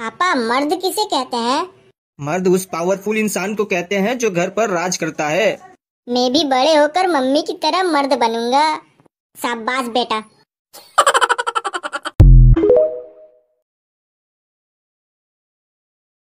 पापा मर्द किसे कहते हैं मर्द उस पावरफुल इंसान को कहते हैं जो घर पर राज करता है मैं भी बड़े होकर मम्मी की तरह मर्द बनूंगा शाबाश बेटा